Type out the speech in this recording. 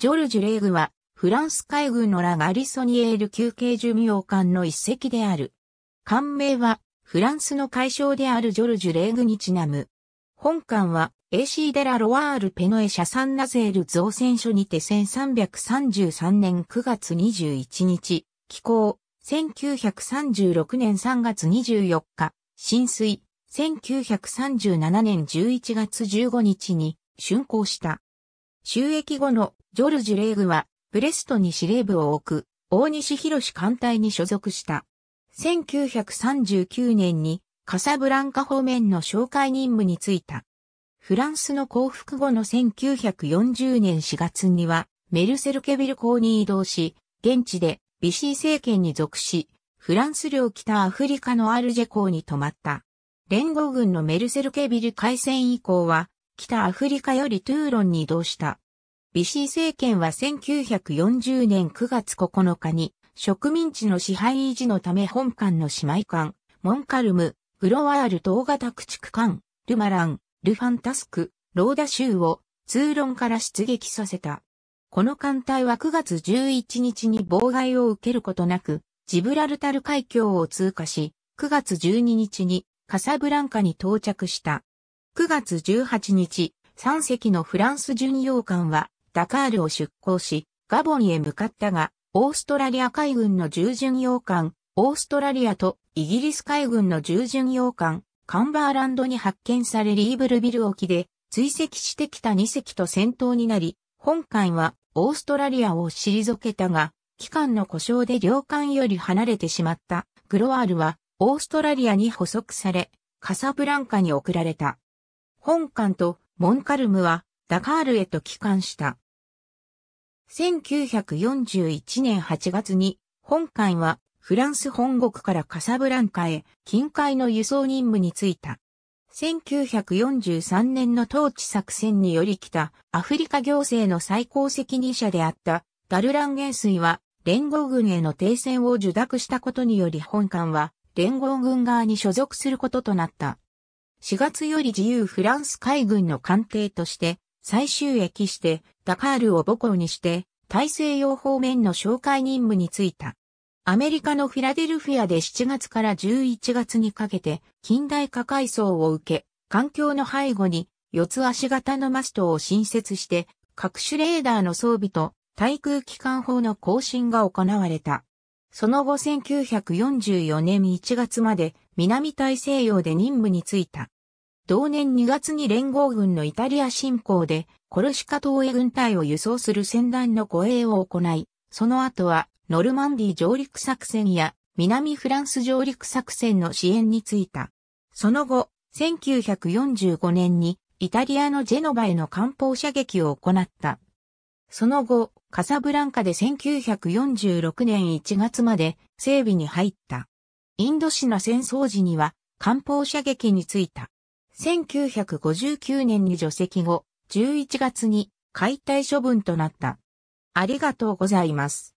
ジョルジュ・レーグは、フランス海軍のラガリソニエール休憩寿命艦の一隻である。艦名は、フランスの海将であるジョルジュ・レーグにちなむ。本艦は、AC デラ・ロワール・ペノエシャサン・ナゼール造船所にて1333年9月21日、寄港、1936年3月24日、浸水、1937年11月15日に竣工した。収益後のジョルジュ・レーグは、ブレストに司令部を置く、大西博艦隊に所属した。1939年に、カサブランカ方面の紹介任務に就いた。フランスの降伏後の1940年4月には、メルセルケビル港に移動し、現地でビシー政権に属し、フランス領北アフリカのアルジェ港に泊まった。連合軍のメルセルケビル海戦以降は、北アフリカよりトゥーロンに移動した。ビシー政権は1940年9月9日に植民地の支配維持のため本館の姉妹館、モンカルム、グロワール東型駆逐艦、ルマラン、ルファンタスク、ローダ州を通論から出撃させた。この艦隊は9月11日に妨害を受けることなく、ジブラルタル海峡を通過し、9月12日にカサブランカに到着した。9月18日、3隻のフランス巡洋艦はダカールを出港し、ガボンへ向かったが、オーストラリア海軍の従巡洋艦、オーストラリアとイギリス海軍の従巡洋艦、カンバーランドに発見されリーブルビル沖で追跡してきた2隻と戦闘になり、本艦はオーストラリアを退けたが、機関の故障で領艦より離れてしまったグロワールはオーストラリアに捕捉され、カサブランカに送られた。本艦とモンカルムはダカールへと帰還した。1941年8月に、本艦はフランス本国からカサブランカへ近海の輸送任務に就いた。1943年の統治作戦により来たアフリカ行政の最高責任者であったダルラン元帥は連合軍への停戦を受諾したことにより本艦は連合軍側に所属することとなった。4月より自由フランス海軍の艦艇として最終駅して、ダカールを母校にして、大西洋方面の紹介任務に就いた。アメリカのフィラデルフィアで7月から11月にかけて近代化改装を受け、環境の背後に四つ足型のマストを新設して、各種レーダーの装備と対空機関砲の更新が行われた。その後1944年1月まで南大西洋で任務に就いた。同年2月に連合軍のイタリア侵攻で、コルシカ島へ軍隊を輸送する船団の護衛を行い、その後は、ノルマンディ上陸作戦や、南フランス上陸作戦の支援についた。その後、1945年に、イタリアのジェノバへの艦砲射撃を行った。その後、カサブランカで1946年1月まで整備に入った。インドシナ戦争時には艦砲射撃についた1959年に除籍後、11月に解体処分となった。ありがとうございます。